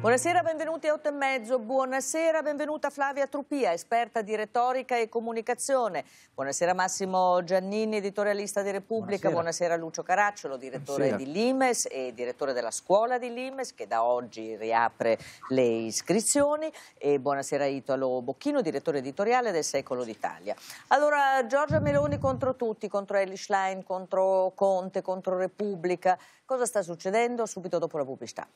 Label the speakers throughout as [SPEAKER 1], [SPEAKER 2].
[SPEAKER 1] Buonasera, benvenuti a 8 e mezzo. Buonasera, benvenuta Flavia Truppia, esperta di retorica e comunicazione. Buonasera Massimo Giannini, editorialista di Repubblica. Buonasera, Buonasera Lucio Caracciolo, direttore Buonasera. di Limes e direttore della scuola di Limes, che da oggi riapre le iscrizioni. E buonasera Italo Bocchino, direttore editoriale del Secolo d'Italia. Allora, Giorgia Meloni contro tutti, contro Elish Line, contro Conte, contro Repubblica. Cosa sta succedendo subito dopo la pubblicità?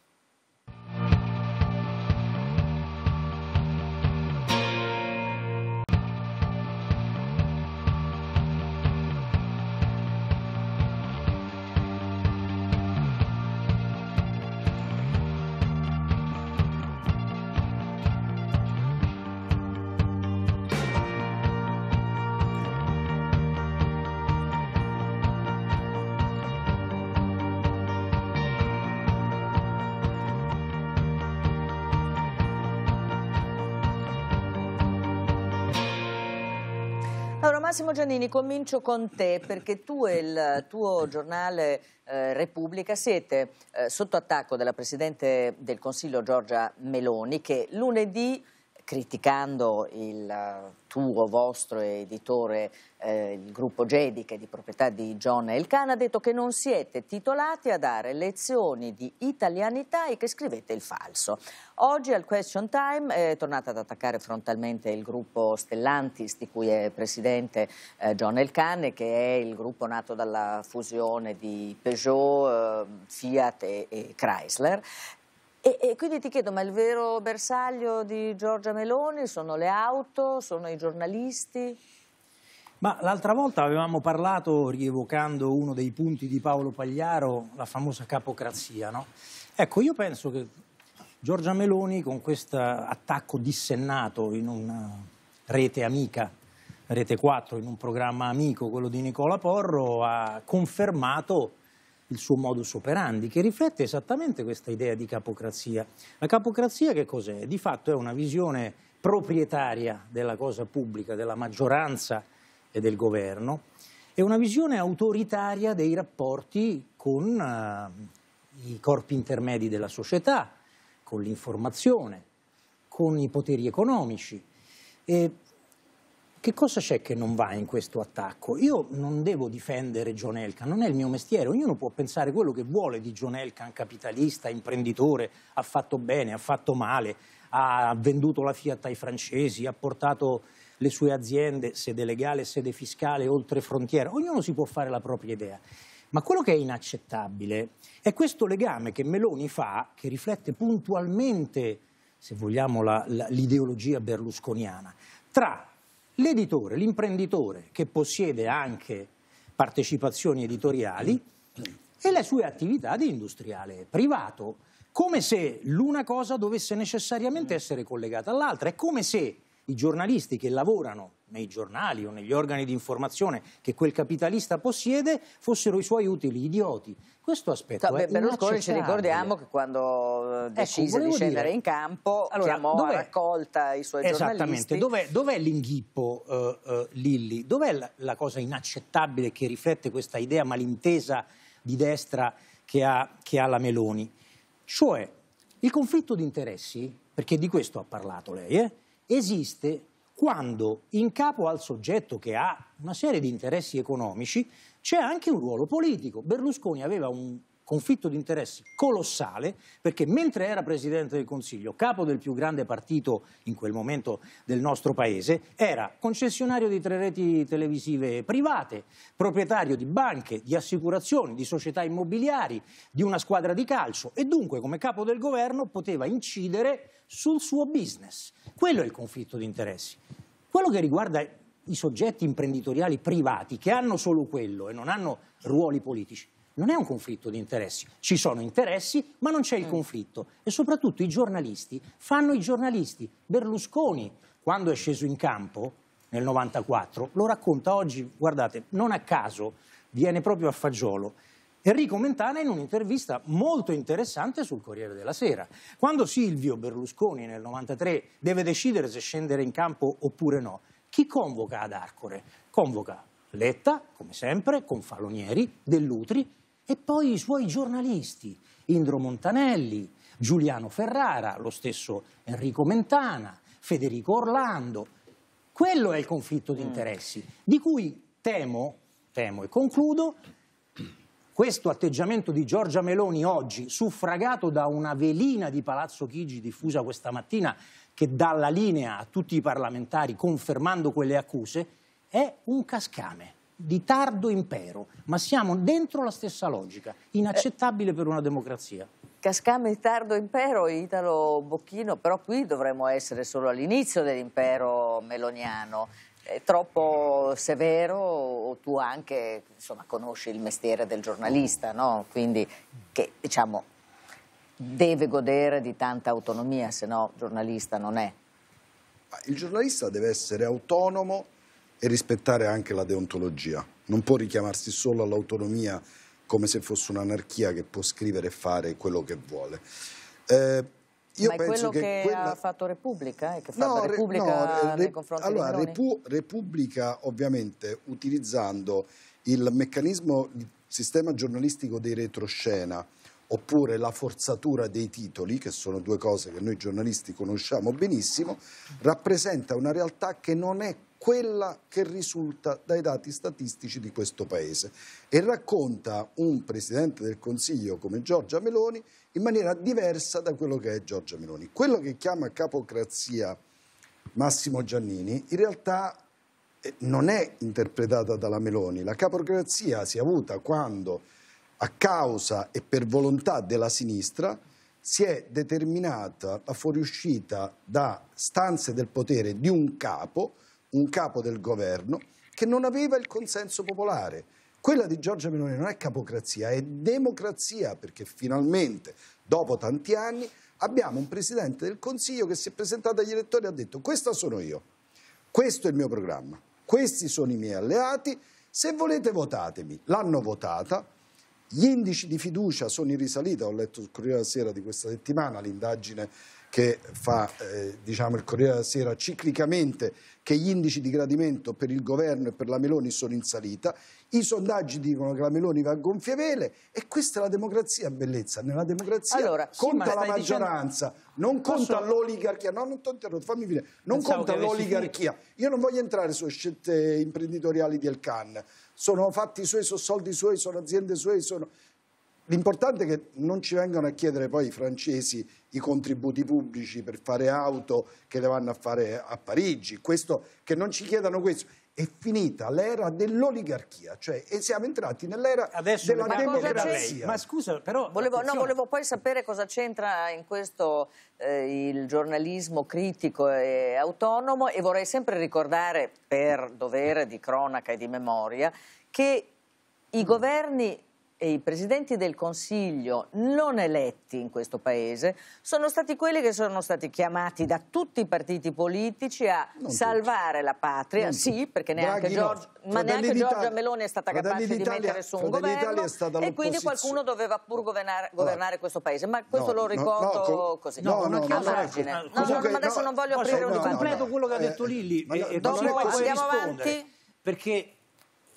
[SPEAKER 1] Allora Massimo Giannini, comincio con te perché tu e il tuo giornale eh, Repubblica siete eh, sotto attacco della Presidente del Consiglio Giorgia Meloni che lunedì criticando il tuo, vostro editore, eh, il gruppo Jedi che è di proprietà di John Elkan, ha detto che non siete titolati a dare lezioni di italianità e che scrivete il falso. Oggi al Question Time è tornata ad attaccare frontalmente il gruppo Stellantis di cui è presidente eh, John Elkan che è il gruppo nato dalla fusione di Peugeot, eh, Fiat e, e Chrysler e, e, quindi ti chiedo, ma il vero bersaglio di Giorgia Meloni sono le auto, sono i giornalisti?
[SPEAKER 2] Ma l'altra volta avevamo parlato, rievocando uno dei punti di Paolo Pagliaro, la famosa capocrazia, no? Ecco, io penso che Giorgia Meloni con questo attacco dissennato in una eh, rete amica, Rete 4, in un programma amico, quello di Nicola Porro, ha confermato il suo modus operandi, che riflette esattamente questa idea di capocrazia. La capocrazia che cos'è? Di fatto è una visione proprietaria della cosa pubblica, della maggioranza e del governo, è una visione autoritaria dei rapporti con uh, i corpi intermedi della società, con l'informazione, con i poteri economici. E che cosa c'è che non va in questo attacco? Io non devo difendere John Elkan, non è il mio mestiere, ognuno può pensare quello che vuole di John Elkan, capitalista, imprenditore, ha fatto bene, ha fatto male, ha venduto la Fiat ai francesi, ha portato le sue aziende, sede legale, sede fiscale, oltre frontiera, ognuno si può fare la propria idea. Ma quello che è inaccettabile è questo legame che Meloni fa, che riflette puntualmente, se vogliamo, l'ideologia berlusconiana, tra L'editore, l'imprenditore che possiede anche partecipazioni editoriali e le sue attività di industriale privato, come se l'una cosa dovesse necessariamente essere collegata all'altra, è come se i giornalisti che lavorano nei giornali o negli organi di informazione che quel capitalista possiede fossero i suoi utili idioti. Questo aspetto no, è Berlusconi ci ricordiamo
[SPEAKER 1] che quando eh, ecco, decise ecco, di scendere dire, in campo allora, chiamò dov'è, a raccolta i suoi esattamente, giornalisti.
[SPEAKER 2] Dov'è, dov'è l'inghippo uh, uh, Lilli? Dov'è la, la cosa inaccettabile che riflette questa idea malintesa di destra che ha, che ha la Meloni? Cioè, il conflitto di interessi, perché di questo ha parlato lei, eh? esiste quando in capo al soggetto che ha una serie di interessi economici c'è anche un ruolo politico. Berlusconi aveva un conflitto di interessi colossale perché mentre era presidente del Consiglio, capo del più grande partito in quel momento del nostro paese, era concessionario di tre reti televisive private, proprietario di banche, di assicurazioni, di società immobiliari, di una squadra di calcio e dunque come capo del governo poteva incidere sul suo business. Quello è il conflitto di interessi. Quello che riguarda i soggetti imprenditoriali privati che hanno solo quello e non hanno ruoli politici, non è un conflitto di interessi. Ci sono interessi, ma non c'è il mm. conflitto. E soprattutto i giornalisti fanno i giornalisti. Berlusconi, quando è sceso in campo nel 94, lo racconta oggi, guardate, non a caso, viene proprio a fagiolo. Enrico Mentana in un'intervista molto interessante sul Corriere della Sera. Quando Silvio Berlusconi nel 93 deve decidere se scendere in campo oppure no, chi convoca ad Arcore? Convoca Letta, come sempre, con Falonieri, Dell'Utri e poi i suoi giornalisti, Indro Montanelli, Giuliano Ferrara, lo stesso Enrico Mentana, Federico Orlando. Quello è il conflitto di mm. interessi, di cui temo, temo e concludo, questo atteggiamento di Giorgia Meloni oggi, suffragato da una velina di Palazzo Chigi diffusa questa mattina, che dà la linea a tutti i parlamentari confermando quelle accuse, è un cascame di tardo impero, ma siamo dentro la stessa logica, inaccettabile per una democrazia.
[SPEAKER 1] Cascame di tardo impero, Italo Bocchino, però qui dovremmo essere solo all'inizio dell'impero meloniano è troppo severo o tu anche insomma, conosci il mestiere del giornalista, no? quindi che diciamo, deve godere di tanta autonomia, se no giornalista non è.
[SPEAKER 3] Il giornalista deve essere autonomo e rispettare anche la deontologia, non può richiamarsi solo all'autonomia come se fosse un'anarchia che può scrivere e fare quello che vuole. Eh,
[SPEAKER 1] io Ma è quello che, che quella... ha fatto Repubblica e eh, che fa no, Repubblica no, nei confronti allora, di Repu
[SPEAKER 3] Repubblica ovviamente utilizzando il meccanismo, il sistema giornalistico dei retroscena oppure la forzatura dei titoli, che sono due cose che noi giornalisti conosciamo benissimo, rappresenta una realtà che non è quella che risulta dai dati statistici di questo Paese e racconta un Presidente del Consiglio come Giorgia Meloni in maniera diversa da quello che è Giorgia Meloni. Quello che chiama capocrazia Massimo Giannini in realtà eh, non è interpretata dalla Meloni. La capocrazia si è avuta quando a causa e per volontà della sinistra si è determinata la fuoriuscita da stanze del potere di un capo un capo del governo che non aveva il consenso popolare. Quella di Giorgia Meloni non è capocrazia, è democrazia, perché finalmente, dopo tanti anni, abbiamo un Presidente del Consiglio che si è presentato agli elettori e ha detto questa sono io, questo è il mio programma, questi sono i miei alleati, se volete votatemi. L'hanno votata, gli indici di fiducia sono in risalita, ho letto il Corriere della Sera di questa settimana, l'indagine che fa eh, diciamo, il Corriere della Sera ciclicamente che gli indici di gradimento per il governo e per la Meloni sono in salita, i sondaggi dicono che la Meloni va a gonfie vele e questa è la democrazia, bellezza. Nella democrazia allora, conta sì, la maggioranza, dicendo... non conta Posso... l'oligarchia. No, non ti interrompo, fammi finire. Non Pensavo conta l'oligarchia. Io non voglio entrare sulle scelte imprenditoriali di El Elkan. Sono fatti suoi, sono soldi suoi, sono aziende suoi, sono... L'importante è che non ci vengano a chiedere poi i francesi i contributi pubblici per fare auto che le vanno a fare a Parigi, questo, che non ci chiedano questo. È finita l'era dell'oligarchia, cioè e siamo entrati nell'era Adesso della
[SPEAKER 2] democrazia. Ma
[SPEAKER 3] scusa,
[SPEAKER 1] però...
[SPEAKER 2] Volevo, no, volevo
[SPEAKER 1] poi sapere cosa c'entra in questo eh, il giornalismo critico e autonomo e vorrei sempre ricordare, per dovere di cronaca e di memoria, che i governi e i presidenti del Consiglio non eletti in questo Paese sono stati quelli che sono stati chiamati da tutti i partiti politici a non salvare tutti. la patria, non sì, perché neanche, Giorgio, no. ma neanche Giorgia Meloni è stata capace di mettere su un governo e quindi qualcuno doveva pur governare, governare questo Paese, ma questo no, lo ricordo così. No, no, a margine. No, no, ma ah, adesso non voglio aprire un dibattito. completo
[SPEAKER 2] quello che ha eh, detto eh, Lilli eh, dopo andiamo avanti perché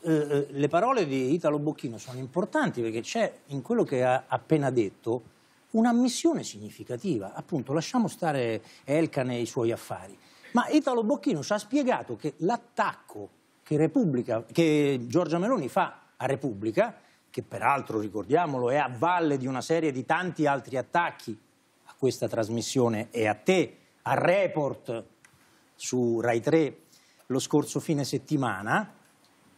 [SPEAKER 2] eh, eh, le parole di Italo Bocchino sono importanti perché c'è in quello che ha appena detto una missione significativa. Appunto, lasciamo stare Elka nei suoi affari. Ma Italo Bocchino ci ha spiegato che l'attacco che, che Giorgia Meloni fa a Repubblica, che peraltro, ricordiamolo, è a valle di una serie di tanti altri attacchi a questa trasmissione e a te, al Report su Rai 3 lo scorso fine settimana,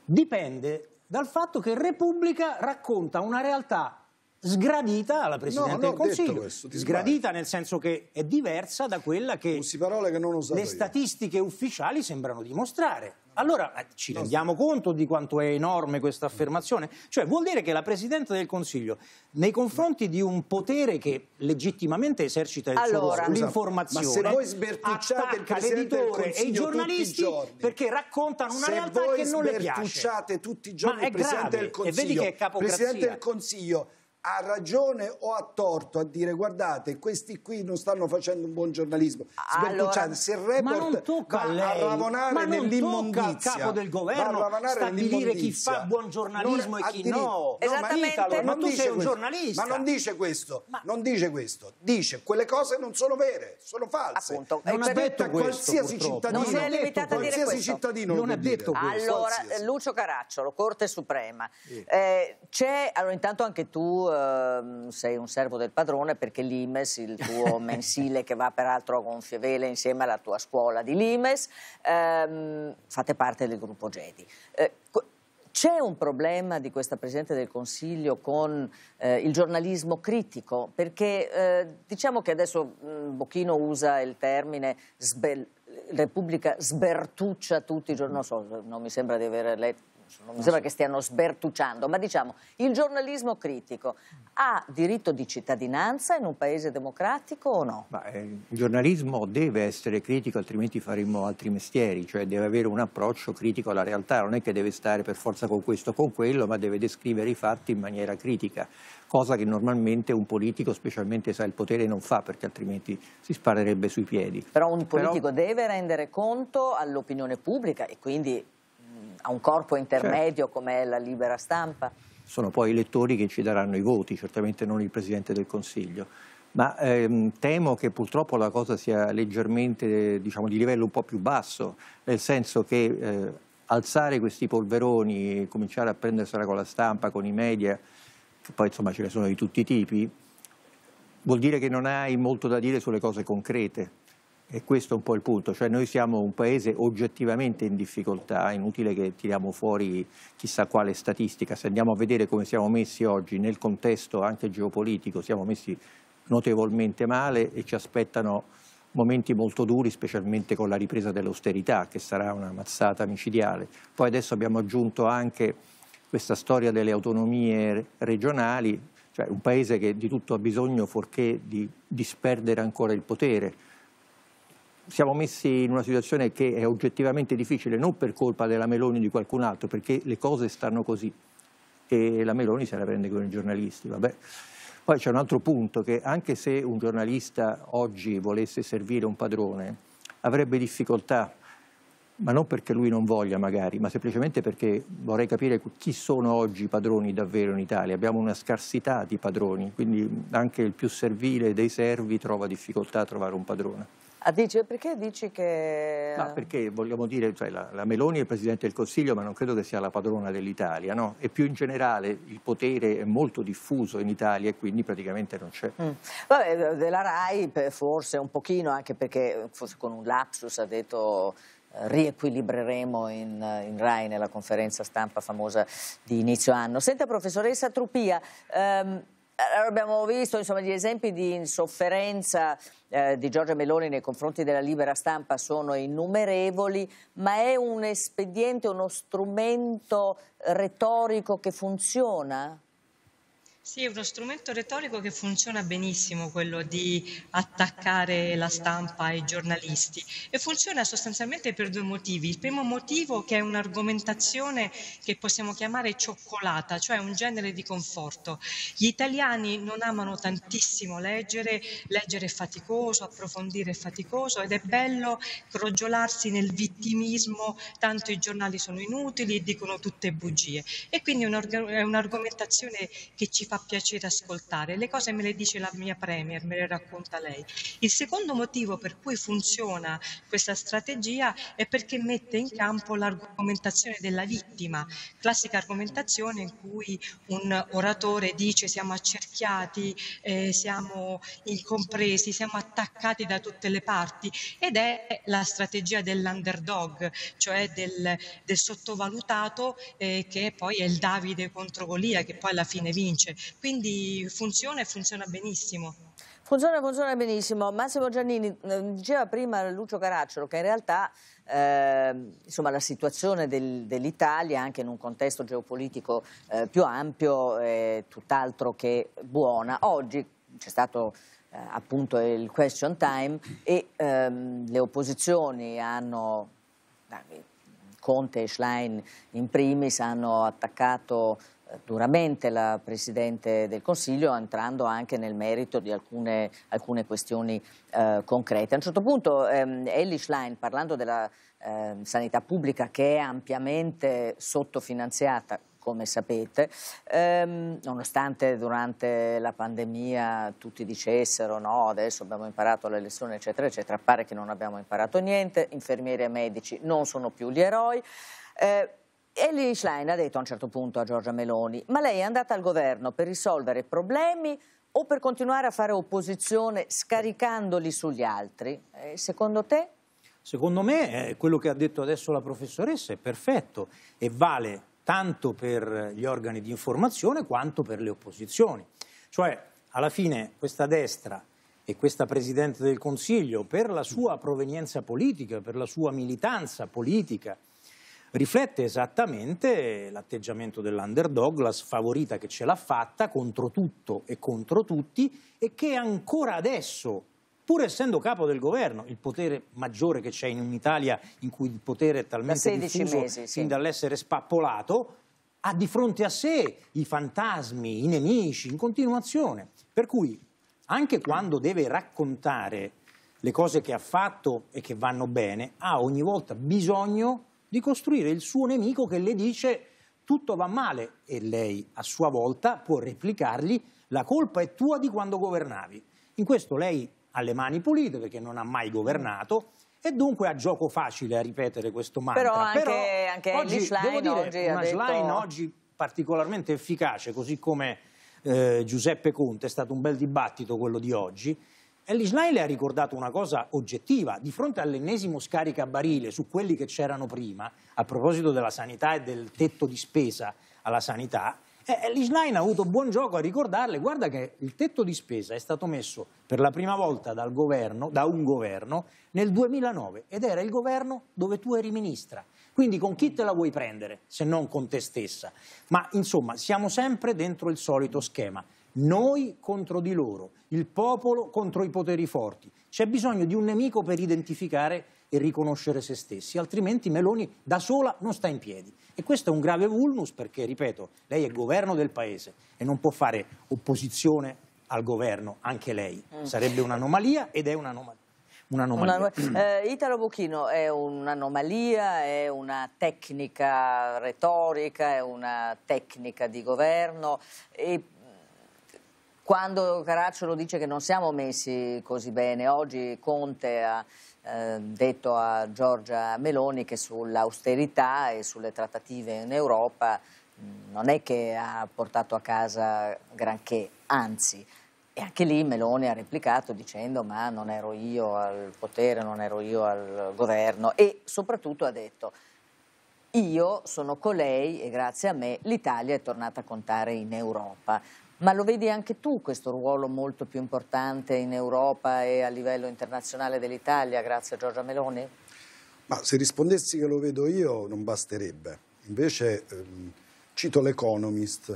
[SPEAKER 2] dipende dal fatto che Repubblica racconta una realtà sgradita alla Presidente no, del Consiglio. Questo, sgradita sbagli. nel senso che è diversa da quella che, che le statistiche ufficiali sembrano dimostrare. Allora eh, ci rendiamo conto di quanto è enorme questa affermazione? Cioè vuol dire che la Presidente del Consiglio, nei confronti di un potere che legittimamente esercita il allora, suo l'informazione, ma se voi
[SPEAKER 4] sbertucciate l'editore e i giornalisti giorni,
[SPEAKER 2] perché
[SPEAKER 3] raccontano una realtà che non le piace. Se voi sbertucciate tutti i giorni il Presidente grave, del Consiglio, e vedi che è capocrazia. Presidente del Consiglio, ha ragione o ha torto a dire guardate questi qui non stanno facendo un buon giornalismo allora, se il report va a, lei, a ravanare nell'immondizia capo del governo stabilire chi fa buon giornalismo non, e chi diritto. no, Esattamente. no ma, ma tu sei un questo. giornalista ma non dice questo ma... non dice questo dice quelle cose non sono
[SPEAKER 1] vere sono false Appunto. non ha detto qualsiasi cittadino non si è limitata a dire questo cittadino non ha detto questo allora qualsiasi. Lucio Caracciolo Corte Suprema eh, c'è allora intanto anche tu Ehm, sei un servo del padrone perché l'IMES, il tuo mensile che va peraltro a gonfie vele insieme alla tua scuola di l'IMES, ehm, fate parte del gruppo GEDI. Eh, c'è un problema di questa Presidente del Consiglio con eh, il giornalismo critico? Perché eh, diciamo che adesso mh, mm, Bocchino usa il termine Repubblica sbertuccia tutti i giornali, non, so, non mi sembra di aver letto non mi sembra che stiano sbertucciando, ma diciamo il giornalismo critico ha diritto di cittadinanza in un paese democratico o no? Ma, eh, il
[SPEAKER 5] giornalismo deve essere critico, altrimenti faremmo altri mestieri, cioè deve avere un approccio critico alla realtà, non è che deve stare per forza con questo o con quello, ma deve descrivere i fatti in maniera critica, cosa che normalmente un politico, specialmente se ha il potere, non fa perché altrimenti si sparerebbe sui piedi. Però un politico
[SPEAKER 1] Però... deve rendere conto all'opinione pubblica e quindi a un corpo intermedio certo. come è la libera stampa?
[SPEAKER 5] Sono poi i lettori che ci daranno i voti, certamente non il Presidente del Consiglio. Ma ehm, temo che purtroppo la cosa sia leggermente, diciamo, di livello un po' più basso, nel senso che eh, alzare questi polveroni e cominciare a prendersela con la stampa, con i media, che poi insomma ce ne sono di tutti i tipi, vuol dire che non hai molto da dire sulle cose concrete. E questo è un po' il punto, cioè noi siamo un paese oggettivamente in difficoltà, è inutile che tiriamo fuori chissà quale statistica, se andiamo a vedere come siamo messi oggi nel contesto anche geopolitico, siamo messi notevolmente male e ci aspettano momenti molto duri, specialmente con la ripresa dell'austerità, che sarà una mazzata micidiale. Poi adesso abbiamo aggiunto anche questa storia delle autonomie regionali, cioè un paese che di tutto ha bisogno fuorché di disperdere ancora il potere siamo messi in una situazione che è oggettivamente difficile, non per colpa della Meloni o di qualcun altro, perché le cose stanno così e la Meloni se la prende con i giornalisti. Vabbè. Poi c'è un altro punto che anche se un giornalista oggi volesse servire un padrone, avrebbe difficoltà, ma non perché lui non voglia magari, ma semplicemente perché vorrei capire chi sono oggi i padroni davvero in Italia. Abbiamo una scarsità di padroni, quindi anche il più servile dei servi trova difficoltà a trovare un padrone.
[SPEAKER 1] Ah, dice, perché dici che... Ma
[SPEAKER 5] perché vogliamo dire, cioè, la, la, Meloni è Presidente del Consiglio, ma non credo che sia la padrona dell'Italia, no? E più in generale il potere è molto diffuso in Italia e quindi praticamente non c'è. Mm.
[SPEAKER 1] Vabbè, della RAI forse un pochino, anche perché eh, forse con un lapsus ha detto eh, riequilibreremo in, in, RAI nella conferenza stampa famosa di inizio anno. Senta professoressa Truppia, ehm, allora eh, abbiamo visto insomma, gli esempi di insofferenza eh, di Giorgia Meloni nei confronti della libera stampa sono innumerevoli, ma è un espediente, uno strumento retorico che funziona?
[SPEAKER 6] Sì, è uno strumento retorico che funziona benissimo, quello di attaccare la stampa e i giornalisti e funziona sostanzialmente per due motivi. Il primo motivo che è un'argomentazione che possiamo chiamare cioccolata, cioè un genere di conforto. Gli italiani non amano tantissimo leggere, leggere è faticoso, approfondire è faticoso ed è bello crogiolarsi nel vittimismo, tanto i giornali sono inutili e dicono tutte bugie. E quindi è un'argomentazione che ci fa piacere ascoltare, le cose me le dice la mia Premier, me le racconta lei. Il secondo motivo per cui funziona questa strategia è perché mette in campo l'argomentazione della vittima, classica argomentazione in cui un oratore dice siamo accerchiati, eh, siamo incompresi, siamo attaccati da tutte le parti ed è la strategia dell'underdog, cioè del, del sottovalutato eh, che poi è il Davide contro Golia che poi alla fine vince quindi funziona e funziona benissimo.
[SPEAKER 1] Funziona, funziona benissimo. Massimo Giannini eh, diceva prima Lucio Caracciolo che in realtà eh, insomma, la situazione del, dell'Italia anche in un contesto geopolitico eh, più ampio è tutt'altro che buona. Oggi c'è stato eh, appunto il question time e ehm, le opposizioni hanno, Conte e Schlein in primis, hanno attaccato duramente la Presidente del Consiglio entrando anche nel merito di alcune, alcune questioni eh, concrete. A un certo punto ehm, Ellie Schlein parlando della eh, sanità pubblica che è ampiamente sottofinanziata come sapete, ehm, nonostante durante la pandemia tutti dicessero no, adesso abbiamo imparato le lezioni eccetera eccetera, pare che non abbiamo imparato niente, infermieri e medici non sono più gli eroi. Eh, Ellie Schlein ha detto a un certo punto a Giorgia Meloni, ma lei è andata al governo per risolvere problemi o per continuare a fare opposizione scaricandoli sugli altri? Eh, secondo te?
[SPEAKER 2] Secondo me eh, quello che ha detto adesso la professoressa è perfetto e vale tanto per gli organi di informazione quanto per le opposizioni. Cioè, alla fine questa destra e questa Presidente del Consiglio, per la sua provenienza politica, per la sua militanza politica, riflette esattamente l'atteggiamento dell'underdog, la sfavorita che ce l'ha fatta contro tutto e contro tutti e che ancora adesso, pur essendo capo del governo, il potere maggiore che c'è in un'Italia in cui il potere è talmente diffuso mesi, fin dall'essere spappolato, ha di fronte a sé i fantasmi, i nemici in continuazione. Per cui anche quando deve raccontare le cose che ha fatto e che vanno bene, ha ogni volta bisogno di costruire il suo nemico che le dice tutto va male e lei a sua volta può replicargli la colpa è tua di quando governavi. In questo lei ha le mani pulite perché non ha mai governato e dunque ha gioco facile a ripetere questo mantra. Però anche, Però anche oggi, Schlein, devo dire, oggi una Schlein oggi particolarmente efficace, così come eh, Giuseppe Conte, è stato un bel dibattito quello di oggi, l'Israele ha ricordato una cosa oggettiva, di fronte all'ennesimo scaricabarile su quelli che c'erano prima, a proposito della sanità e del tetto di spesa alla sanità, eh, ha avuto buon gioco a ricordarle, guarda che il tetto di spesa è stato messo per la prima volta dal governo, da un governo nel 2009 ed era il governo dove tu eri ministra. Quindi con chi te la vuoi prendere se non con te stessa? Ma insomma siamo sempre dentro il solito schema. Noi contro di loro, il popolo contro i poteri forti. C'è bisogno di un nemico per identificare e riconoscere se stessi, altrimenti Meloni da sola non sta in piedi. E questo è un grave vulnus perché, ripeto, lei è governo del Paese e non può fare opposizione al governo, anche lei. Mm. Sarebbe un'anomalia ed è un'anomalia. Un'anomalia.
[SPEAKER 1] Una, eh, Italo Buchino è un'anomalia, è una tecnica retorica, è una tecnica di governo e quando Caracciolo dice che non siamo messi così bene, oggi Conte ha eh, detto a Giorgia Meloni che sull'austerità e sulle trattative in Europa mm, non è che ha portato a casa granché, anzi. E anche lì Meloni ha replicato dicendo ma non ero io al potere, non ero io al governo e soprattutto ha detto io sono colei e grazie a me l'Italia è tornata a contare in Europa. Ma lo vedi anche tu questo ruolo molto più importante in Europa e a livello internazionale dell'Italia, grazie a Giorgia Meloni?
[SPEAKER 3] Ma se rispondessi che lo vedo io non basterebbe. Invece ehm, cito l'Economist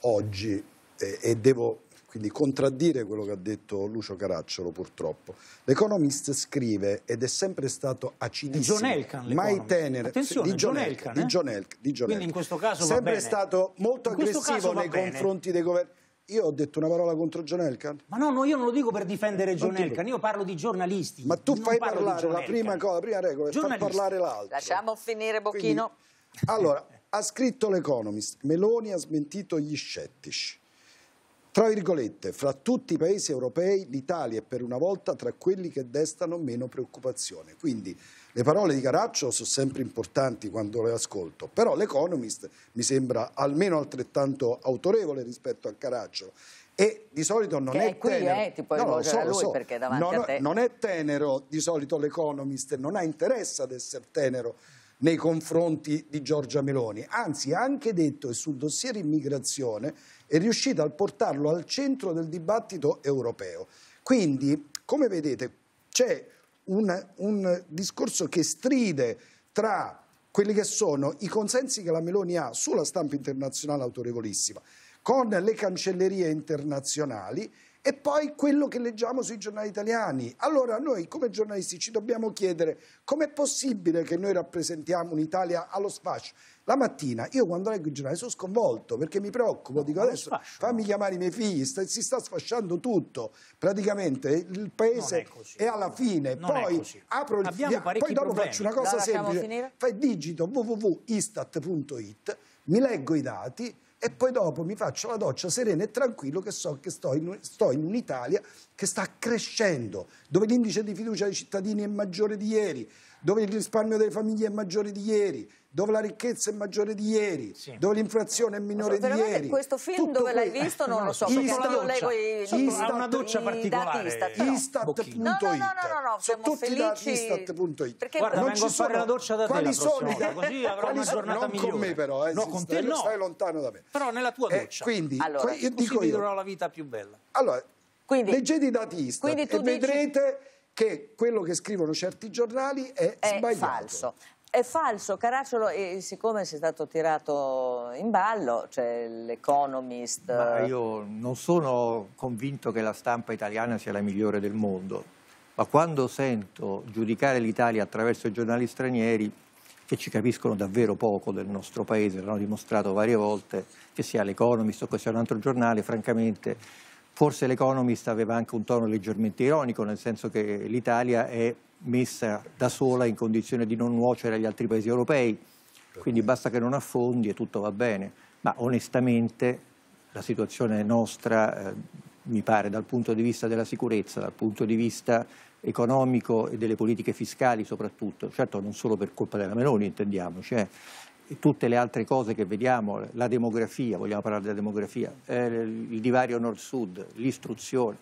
[SPEAKER 3] oggi eh, e devo quindi contraddire quello che ha detto Lucio Caracciolo purtroppo. L'Economist scrive, ed è sempre stato acidissimo, John Elkan, mai tenere, di John, Elkan, eh. di John Elkan, Quindi in questo caso sempre stato molto aggressivo nei bene. confronti dei governi. Io ho detto una parola contro John Elkan? Ma no, no, io non lo dico per difendere John non Elkan, io parlo di giornalisti. Ma tu fai parlare la prima, cosa, la prima regola e far parlare
[SPEAKER 1] l'altro. Lasciamo finire Bocchino.
[SPEAKER 3] Quindi, allora, ha scritto l'Economist, Meloni ha smentito gli scettici. Tra virgolette, fra tutti i paesi europei l'Italia è per una volta tra quelli che destano meno preoccupazione. Quindi le parole di Caraccio sono sempre importanti quando le ascolto, però l'Economist mi sembra almeno altrettanto autorevole rispetto a Caraccio e di solito non è, è, qui, tenero. Eh, ti puoi no, so, lui so. perché davanti non, a te. Non è tenero di solito l'Economist, non ha interesse ad essere tenero nei confronti di Giorgia Meloni, anzi ha anche detto che sul dossier immigrazione è riuscita a portarlo al centro del dibattito europeo. Quindi, come vedete, c'è un, un discorso che stride tra quelli che sono i consensi che la Meloni ha sulla stampa internazionale autorevolissima, con le cancellerie internazionali e poi quello che leggiamo sui giornali italiani. Allora noi come giornalisti ci dobbiamo chiedere com'è possibile che noi rappresentiamo un'Italia allo sfascio. La mattina io quando leggo il giornale sono sconvolto perché mi preoccupo, dico adesso fammi chiamare i miei figli, sta, si sta sfasciando tutto, praticamente eh, il paese è, è, alla fine, non poi apro il Abbiamo poi dopo problemi. faccio una cosa la semplice, fai digito www.istat.it, mi leggo i dati e poi dopo mi faccio la doccia serena e tranquillo che so che sto in, sto in un'Italia che sta crescendo, dove l'indice di fiducia dei cittadini è maggiore di ieri, dove il risparmio delle famiglie è maggiore di ieri, dove la ricchezza è maggiore di ieri, sì. dove l'inflazione è minore so, di ieri. Questo film Tutto dove l'hai visto eh, non lo so, Istat, perché non leggo i, Istat, Istat, una doccia particolare. Istat.it. No, no, no, no,
[SPEAKER 1] no,
[SPEAKER 3] siamo tutti felici. Istat.it. Perché Guarda, non vengo a fare la doccia da te quali sono, volta, così avrò una giornata non migliore. Non con me però, eh, no, con te no. stai lontano da me. Però nella tua eh, doccia. quindi, allora, io dico io. la vita più bella. Allora, leggete i dati Istat e vedrete che quello che scrivono certi giornali è, è sbagliato.
[SPEAKER 1] Falso. È falso, Caracciolo, e siccome sei stato tirato in ballo, c'è cioè l'Economist... Ma
[SPEAKER 5] io non sono convinto che la stampa italiana sia la migliore del mondo, ma quando sento giudicare l'Italia attraverso i giornali stranieri, che ci capiscono davvero poco del nostro paese, l'hanno dimostrato varie volte, che sia l'Economist o che sia un altro giornale, francamente Forse l'Economist aveva anche un tono leggermente ironico, nel senso che l'Italia è messa da sola in condizione di non nuocere agli altri paesi europei, quindi basta che non affondi e tutto va bene. Ma onestamente la situazione nostra, eh, mi pare, dal punto di vista della sicurezza, dal punto di vista economico e delle politiche fiscali soprattutto, certo non solo per colpa della Meloni intendiamoci, eh, tutte le altre cose che vediamo, la demografia, vogliamo parlare della demografia, eh, il divario nord-sud, l'istruzione,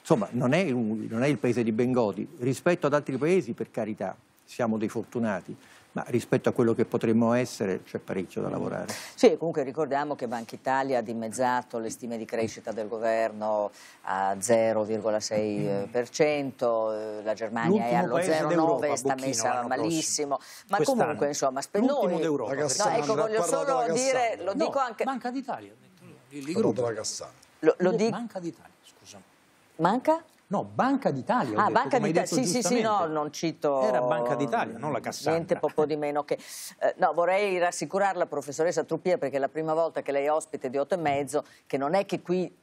[SPEAKER 5] insomma non è, un, non è il paese di Bengodi, rispetto ad altri paesi per carità siamo dei fortunati, ma rispetto a quello che potremmo essere c'è parecchio da lavorare.
[SPEAKER 1] Sì, comunque ricordiamo che Banca Italia ha dimezzato le stime di crescita del governo a 0,6%, eh, la Germania è allo 0,9%, sta messa malissimo, ma comunque insomma noi, d'Europa. No, ecco, voglio solo dire, lo dico
[SPEAKER 2] no, anche... Banca d'Italia, ho detto
[SPEAKER 1] io, il gruppo.
[SPEAKER 2] Lo, lo dico... Manca
[SPEAKER 1] d'Italia, scusa.
[SPEAKER 2] Manca? No, Banca d'Italia. Ah, detto, Banca d'Italia, sì, sì, sì, no,
[SPEAKER 1] non cito... Era Banca d'Italia, non la Cassandra. Niente poco di meno che... Eh, no, vorrei rassicurarla, la professoressa Truppia, perché è la prima volta che lei è ospite di 8 e mezzo, che non è che qui,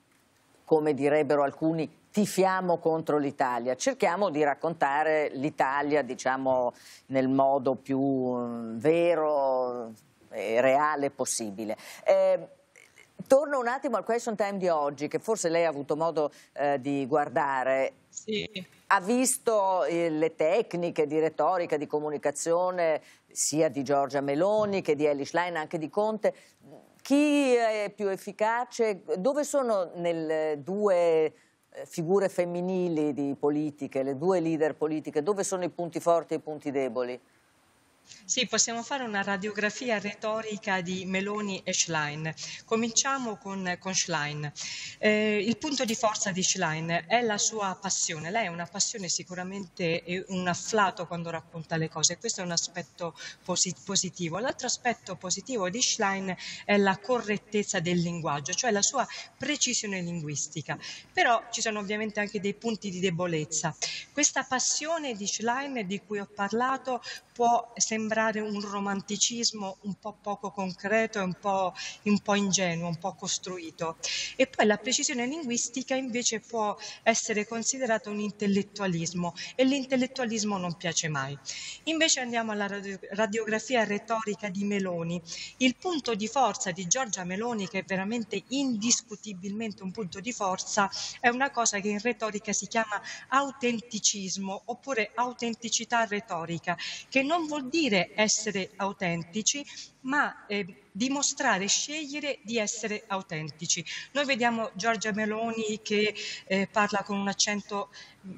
[SPEAKER 1] come direbbero alcuni, tifiamo contro l'Italia, cerchiamo di raccontare l'Italia, diciamo, nel modo più mm, vero e reale possibile. Eh, torno un attimo al question time di oggi, che forse lei ha avuto modo eh, di guardare. Sì. Ha visto eh, le tecniche di retorica, di comunicazione, sia di Giorgia Meloni che di Ellie Schlein, anche di Conte. Chi è più efficace? Dove sono nel eh, due eh, figure femminili di politiche, le due leader politiche, dove sono i punti forti e i punti deboli?
[SPEAKER 6] Sì, possiamo fare una radiografia retorica di Meloni e Schlein. Cominciamo con, con Schlein. Eh, il punto di forza di Schlein è la sua passione. Lei è una passione sicuramente un afflato quando racconta le cose. Questo è un aspetto posit- positivo. L'altro aspetto positivo di Schlein è la correttezza del linguaggio, cioè la sua precisione linguistica. Però ci sono ovviamente anche dei punti di debolezza. Questa passione di Schlein di cui ho parlato può sembrare un romanticismo un po' poco concreto un po', un po', ingenuo, un po' costruito. E poi la precisione linguistica invece può essere considerata un intellettualismo e l'intellettualismo non piace mai. Invece andiamo alla radiografia retorica di Meloni. Il punto di forza di Giorgia Meloni, che è veramente indiscutibilmente un punto di forza, è una cosa che in retorica si chiama autenticismo oppure autenticità retorica, che non vuol dire essere autentici, ma eh, dimostrare, scegliere di essere autentici. Noi vediamo Giorgia Meloni che eh, parla con un accento mm,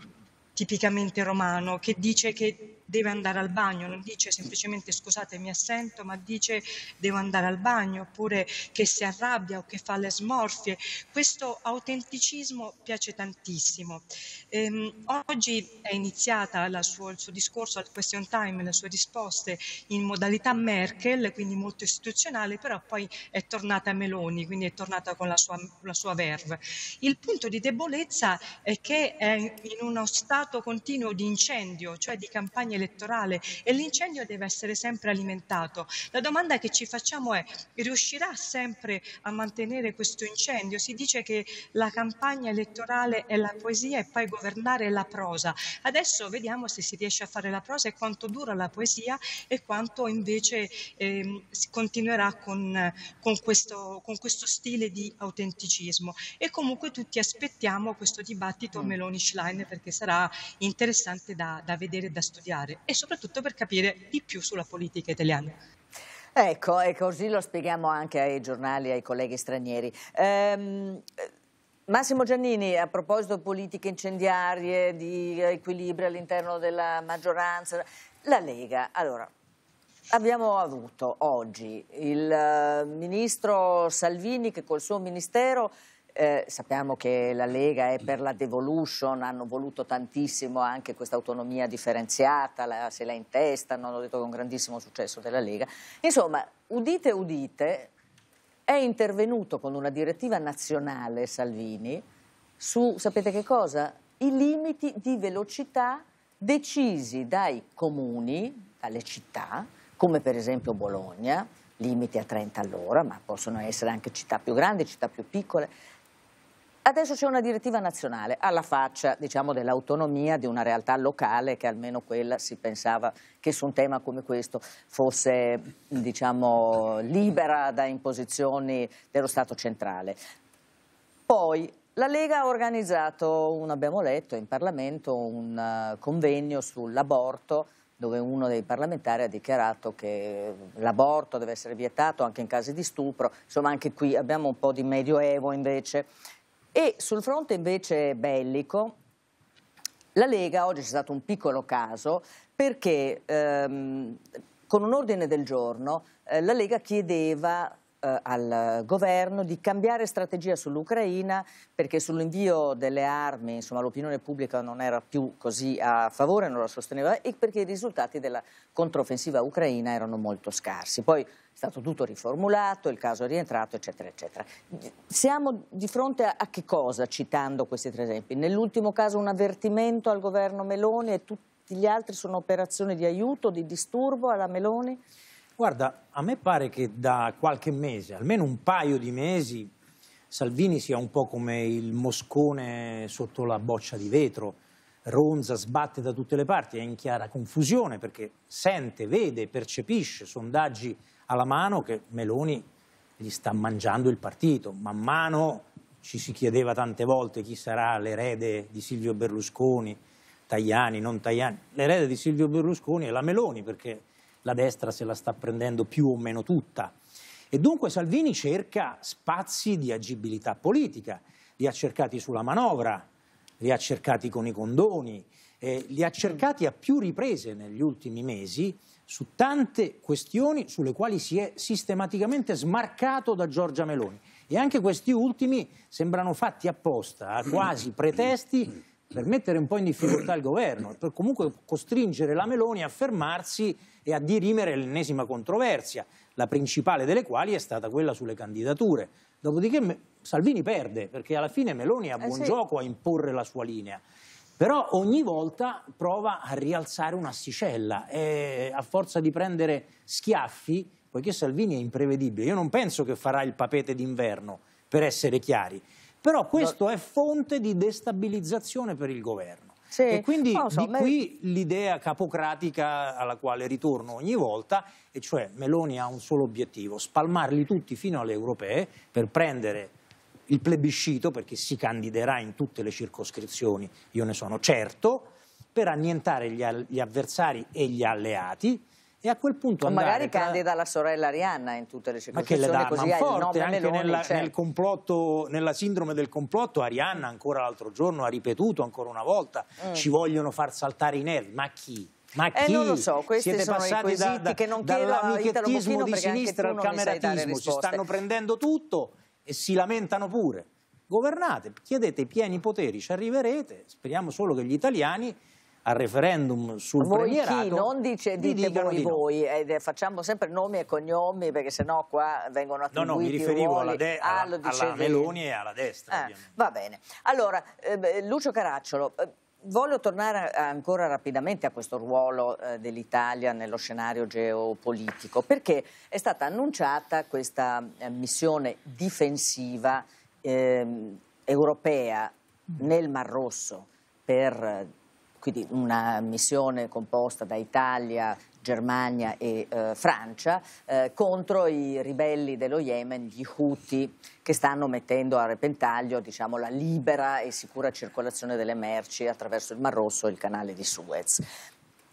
[SPEAKER 6] tipicamente romano, che dice che deve andare al bagno, non dice semplicemente scusate mi assento, ma dice devo andare al bagno, oppure che si arrabbia o che fa le smorfie. Questo autenticismo piace tantissimo. Ehm, oggi è iniziata suo, il suo discorso al question time, le sue risposte in modalità Merkel, quindi molto istituzionale, però poi è tornata a Meloni, quindi è tornata con la sua, la sua verve. Il punto di debolezza è che è in uno stato continuo di incendio, cioè di campagne elettorale e l'incendio deve essere sempre alimentato. La domanda che ci facciamo è riuscirà sempre a mantenere questo incendio? Si dice che la campagna elettorale è la poesia e poi governare è la prosa. Adesso vediamo se si riesce a fare la prosa e quanto dura la poesia e quanto invece eh, si continuerà con, con, questo, con questo stile di autenticismo. E comunque tutti aspettiamo questo dibattito mm. Meloni-Schlein perché sarà interessante da, da vedere e da studiare parlare e soprattutto per capire di più sulla politica italiana.
[SPEAKER 1] Ecco, e ecco, così lo spieghiamo anche ai giornali, ai colleghi stranieri. Ehm, Massimo Giannini, a proposito di politiche incendiarie, di equilibrio all'interno della maggioranza, la Lega, allora, Abbiamo avuto oggi il eh, ministro Salvini che col suo ministero eh, sappiamo che la Lega è per la devolution, hanno voluto tantissimo anche questa autonomia differenziata, la, se la intestano, hanno detto che è un grandissimo successo della Lega. Insomma, udite udite, è intervenuto con una direttiva nazionale Salvini su, sapete che cosa? I limiti di velocità decisi dai comuni, dalle città, come per esempio Bologna, limiti a 30 all'ora, ma possono essere anche città più grandi, città più piccole, Adesso c'è una direttiva nazionale alla faccia diciamo, dell'autonomia di una realtà locale che almeno quella si pensava che su un tema come questo fosse diciamo, libera da imposizioni dello Stato centrale. Poi la Lega ha organizzato, un, abbiamo letto in Parlamento, un eh, convegno sull'aborto dove uno dei parlamentari ha dichiarato che l'aborto deve essere vietato anche in casi di stupro, insomma anche qui abbiamo un po' di medioevo invece. E sul fronte invece bellico, la Lega, oggi c'è stato un piccolo caso, perché ehm, con un ordine del giorno eh, la Lega chiedeva eh, al governo di cambiare strategia sull'Ucraina perché sull'invio delle armi l'opinione pubblica non era più così a favore, non la sosteneva e perché i risultati della controffensiva ucraina erano molto scarsi. Poi è stato tutto riformulato, il caso è rientrato, eccetera, eccetera. Siamo di fronte a, a che cosa, citando questi tre esempi? Nell'ultimo caso un avvertimento al governo Meloni e tutti gli altri sono operazioni di aiuto, di disturbo alla Meloni? Guarda,
[SPEAKER 2] a me pare che da qualche mese, almeno un paio di mesi, Salvini sia un po' come il moscone sotto la boccia di vetro, ronza, sbatte da tutte le parti, è in chiara confusione perché sente, vede, percepisce sondaggi alla mano che Meloni gli sta mangiando il partito, man mano ci si chiedeva tante volte chi sarà l'erede di Silvio Berlusconi, Tajani, non Tajani, l'erede di Silvio Berlusconi è la Meloni perché la destra se la sta prendendo più o meno tutta. E dunque Salvini cerca spazi di agibilità politica, li ha cercati sulla manovra, li ha cercati con i condoni, eh, li ha cercati a più riprese negli ultimi mesi su tante questioni sulle quali si è sistematicamente smarcato da Giorgia Meloni. E anche questi ultimi sembrano fatti apposta, a quasi pretesti per mettere un po' in difficoltà il governo, per comunque costringere la Meloni a fermarsi e a dirimere l'ennesima controversia, la principale delle quali è stata quella sulle candidature. Dopodiché Salvini perde, perché alla fine Meloni ha eh buon eh sì. gioco a imporre la sua linea. Però ogni volta prova a rialzare un'assicella, a forza di prendere schiaffi, poiché Salvini è imprevedibile, io non penso che farà il papete d'inverno, per essere chiari, però questo no. è fonte di destabilizzazione per il governo. Sì. E quindi so, di me... qui l'idea capocratica alla quale ritorno ogni volta, e cioè Meloni ha un solo obiettivo, spalmarli tutti fino alle europee per prendere il plebiscito, perché si candiderà in tutte le circoscrizioni, io ne sono certo, per annientare gli, gli avversari e gli alleati, e a quel punto o magari tra...
[SPEAKER 1] candida la sorella Arianna in tutte le circostanze. Ma che le dà forte, anche Meloni, nella, cioè... nel
[SPEAKER 2] complotto, nella sindrome del complotto, Arianna ancora l'altro giorno ha ripetuto ancora una volta, mm. ci vogliono far saltare i nervi, ma chi? Ma chi? Eh, non lo so, questi Siete sono passati i quesiti da, da, che non chiedo dall'amichettismo di sinistra al cameratismo, ci stanno prendendo tutto e si lamentano pure. Governate, chiedete i pieni poteri, ci arriverete, speriamo solo che gli italiani al referendum sul voi premierato. Chi non dice dite voi, di
[SPEAKER 1] voi, no. facciamo sempre nomi e cognomi perché sennò qua vengono attribuiti No, no, mi riferivo alla, de- ah, alla, alla Meloni e alla destra. Ah, va bene. Allora, eh, Lucio Caracciolo, eh, voglio tornare ancora rapidamente a questo ruolo eh, dell'Italia nello scenario geopolitico perché è stata annunciata questa missione difensiva ehm, europea mm. nel Mar Rosso per quindi una missione composta da Italia, Germania e eh, Francia, eh, contro i ribelli dello Yemen, gli Houthi, che stanno mettendo a repentaglio diciamo, la libera e sicura circolazione delle merci attraverso il Mar Rosso e il canale di Suez.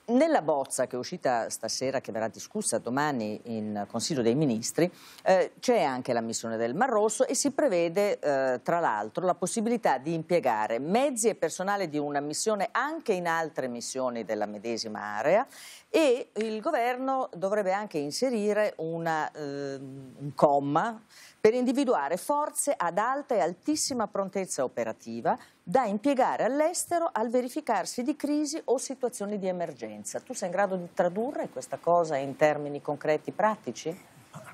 [SPEAKER 1] Nella bozza che è uscita stasera, che verrà discussa domani in Consiglio dei Ministri, eh, c'è anche la missione del Mar Rosso e si prevede, eh, tra l'altro, la possibilità di impiegare mezzi e personale di una missione anche in altre missioni della medesima area e il governo dovrebbe anche inserire una, eh, un comma per individuare forze ad alta e altissima prontezza operativa da impiegare all'estero al verificarsi di crisi o situazioni di emergenza. Tu sei in grado di tradurre questa cosa in termini concreti pratici?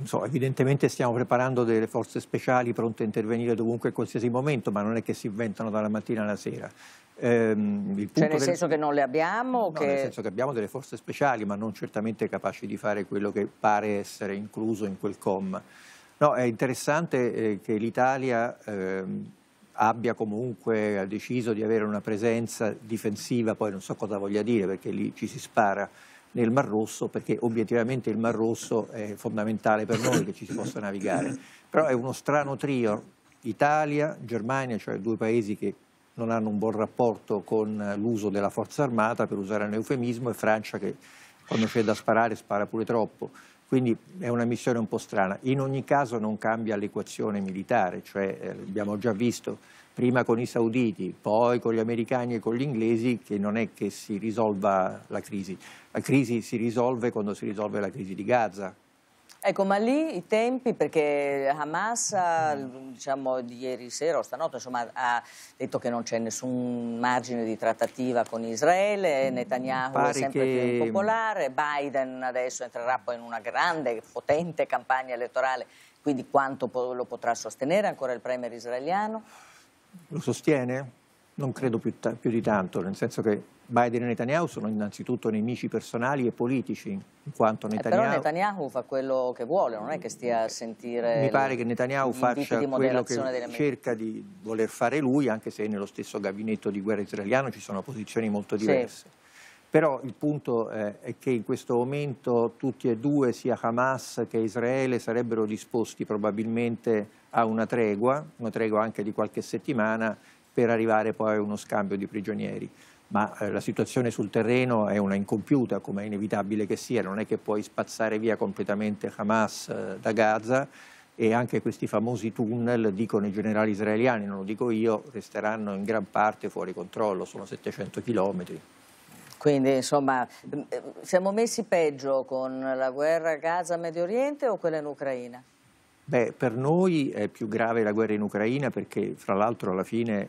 [SPEAKER 5] So, evidentemente stiamo preparando delle forze speciali pronte a intervenire dovunque in qualsiasi momento, ma non è che si inventano dalla mattina alla sera. Ehm, cioè nel senso
[SPEAKER 1] che non le abbiamo? No, che... Nel senso
[SPEAKER 5] che abbiamo delle forze speciali, ma non certamente capaci di fare quello che pare essere incluso in quel com. No, è interessante eh, che l'Italia ehm, abbia comunque deciso di avere una presenza difensiva, poi non so cosa voglia dire perché lì ci si spara nel Mar Rosso, perché obiettivamente il Mar Rosso è fondamentale per noi che ci si possa navigare. Però è uno strano trio, Italia, Germania, cioè due paesi che non hanno un buon rapporto con l'uso della forza armata, per usare un eufemismo, e Francia che quando c'è da sparare spara pure troppo. Quindi è una missione un po' strana. In ogni caso non cambia l'equazione militare, cioè eh, abbiamo già visto prima con i sauditi, poi con gli americani e con gli inglesi che non è che si risolva la crisi. La crisi si risolve quando si risolve la crisi di Gaza,
[SPEAKER 1] Ecco, ma lì i tempi, perché Hamas, mm. diciamo, ieri sera o stanotte, insomma, ha detto che non c'è nessun margine di trattativa con Israele, mm. Netanyahu Pari è sempre che... più impopolare, Biden adesso entrerà poi in una grande, potente campagna elettorale, quindi quanto lo potrà sostenere ancora il premier israeliano?
[SPEAKER 5] Lo sostiene? Non credo più, più di tanto, nel senso che Biden e Netanyahu sono innanzitutto nemici personali e politici, in quanto Netanyahu... Eh, però
[SPEAKER 1] Netanyahu fa quello che vuole, non è che stia a sentire... Mi pare che
[SPEAKER 5] Netanyahu faccia quello che cerca di voler fare lui, anche se nello stesso gabinetto di guerra israeliano ci sono posizioni molto diverse. Sì. Però il punto eh, è che in questo momento tutti e due, sia Hamas che Israele, sarebbero disposti probabilmente a una tregua, una tregua anche di qualche settimana, per arrivare poi a uno scambio di prigionieri ma eh, la situazione sul terreno è una incompiuta, come è inevitabile che sia, non è che puoi spazzare via completamente Hamas eh, da Gaza e anche questi famosi tunnel, dicono i generali israeliani, non lo dico io, resteranno in gran parte fuori controllo, sono 700 chilometri.
[SPEAKER 1] Quindi insomma mm, eh, siamo messi peggio con la guerra a Gaza Medio Oriente o quella in Ucraina?
[SPEAKER 5] Beh, per noi è più grave la guerra in Ucraina perché fra l'altro alla fine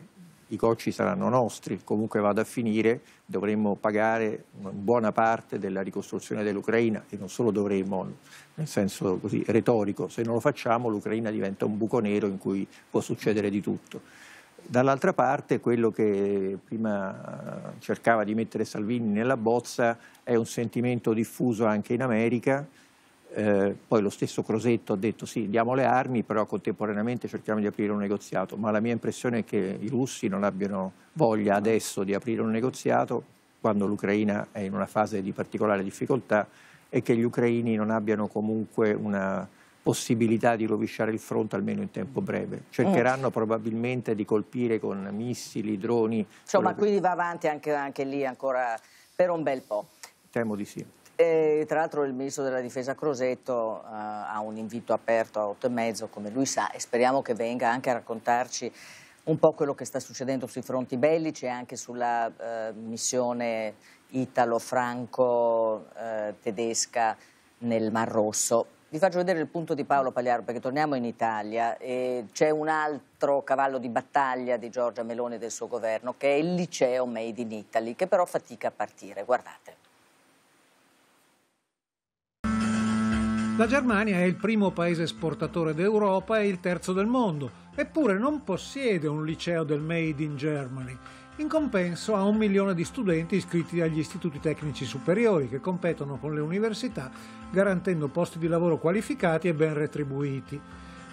[SPEAKER 5] i cocci saranno nostri, comunque vada a finire, dovremmo pagare buona parte della ricostruzione dell'Ucraina e non solo dovremmo, nel senso così retorico, se non lo facciamo l'Ucraina diventa un buco nero in cui può succedere di tutto. Dall'altra parte quello che prima eh, cercava di mettere Salvini nella bozza è un sentimento diffuso anche in America, eh, poi lo stesso Crosetto ha detto sì, diamo le armi, però contemporaneamente cerchiamo di aprire un negoziato, ma la mia impressione è che i russi non abbiano voglia adesso di aprire un negoziato quando l'Ucraina è in una fase di particolare difficoltà e che gli ucraini non abbiano comunque una possibilità di rovesciare il fronte almeno in tempo breve. Cercheranno mm. probabilmente di colpire con missili, droni. Insomma, quindi
[SPEAKER 1] va avanti anche, anche lì ancora per un bel po'. Temo di sì. E, tra l'altro il ministro della difesa Crosetto uh, ha un invito aperto a otto e mezzo, come lui sa, e speriamo che venga anche a raccontarci un po' quello che sta succedendo sui fronti bellici e anche sulla uh, missione italo-franco-tedesca eh, nel Mar Rosso. Vi faccio vedere il punto di Paolo Pagliaro perché torniamo in Italia e c'è un altro cavallo di battaglia di Giorgia Meloni e del suo governo che è il liceo Made in Italy che però fatica a partire, guardate.
[SPEAKER 4] La Germania è il primo paese esportatore d'Europa e il terzo del mondo, eppure non possiede un liceo del Made in Germany. In compenso ha un milione di studenti iscritti agli istituti tecnici superiori che competono con le università garantendo posti di lavoro qualificati e ben retribuiti.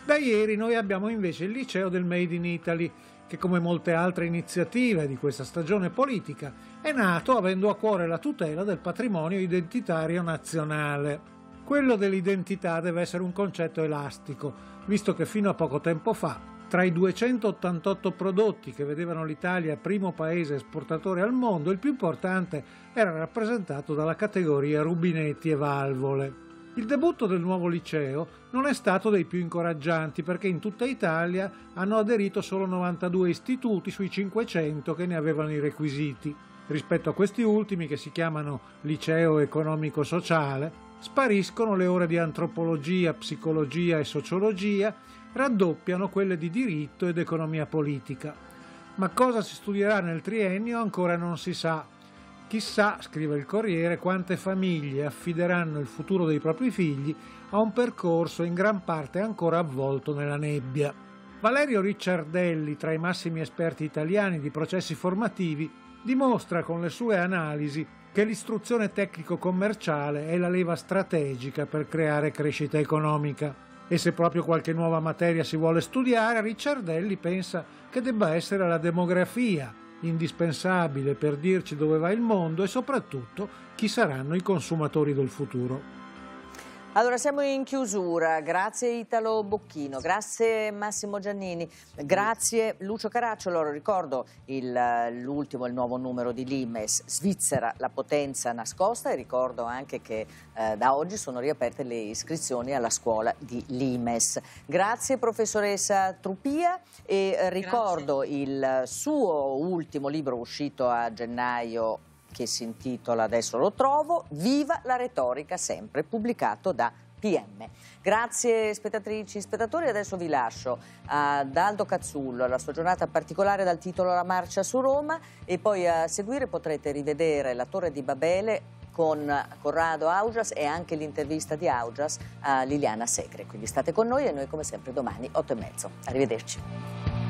[SPEAKER 4] Da ieri noi abbiamo invece il liceo del Made in Italy, che come molte altre iniziative di questa stagione politica è nato avendo a cuore la tutela del patrimonio identitario nazionale. Quello dell'identità deve essere un concetto elastico, visto che fino a poco tempo fa tra i 288 prodotti che vedevano l'Italia primo paese esportatore al mondo, il più importante era rappresentato dalla categoria rubinetti e valvole. Il debutto del nuovo liceo non è stato dei più incoraggianti perché in tutta Italia hanno aderito solo 92 istituti sui 500 che ne avevano i requisiti. Rispetto a questi ultimi, che si chiamano Liceo Economico Sociale, spariscono le ore di antropologia, psicologia e sociologia, raddoppiano quelle di diritto ed economia politica. Ma cosa si studierà nel triennio ancora non si sa. Chissà, scrive il Corriere, quante famiglie affideranno il futuro dei propri figli a un percorso in gran parte ancora avvolto nella nebbia. Valerio Ricciardelli, tra i massimi esperti italiani di processi formativi, dimostra con le sue analisi che l'istruzione tecnico-commerciale è la leva strategica per creare crescita economica. E se proprio qualche nuova materia si vuole studiare, Ricciardelli pensa che debba essere la demografia, indispensabile per dirci dove va il mondo e soprattutto chi saranno i consumatori del futuro.
[SPEAKER 1] Allora siamo in chiusura, grazie Italo Bocchino, grazie Massimo Giannini, grazie Lucio Caracciolo, ricordo l'ultimo, il, il, nuovo numero di Limes, Svizzera, la potenza nascosta e ricordo anche che eh, da oggi sono riaperte le iscrizioni alla scuola di Limes. Grazie professoressa Truppia e ricordo grazie. il suo ultimo libro uscito a gennaio che si intitola, adesso lo trovo, Viva la retorica sempre, pubblicato da PM. Grazie spettatrici e spettatori, adesso vi lascio ad Aldo Cazzullo, alla sua giornata particolare dal titolo La marcia su Roma e poi a seguire potrete rivedere la Torre di Babele con Corrado Augias e anche l'intervista di Augias a Liliana Segre. Quindi state con noi e noi come sempre domani 8 e mezzo. Arrivederci.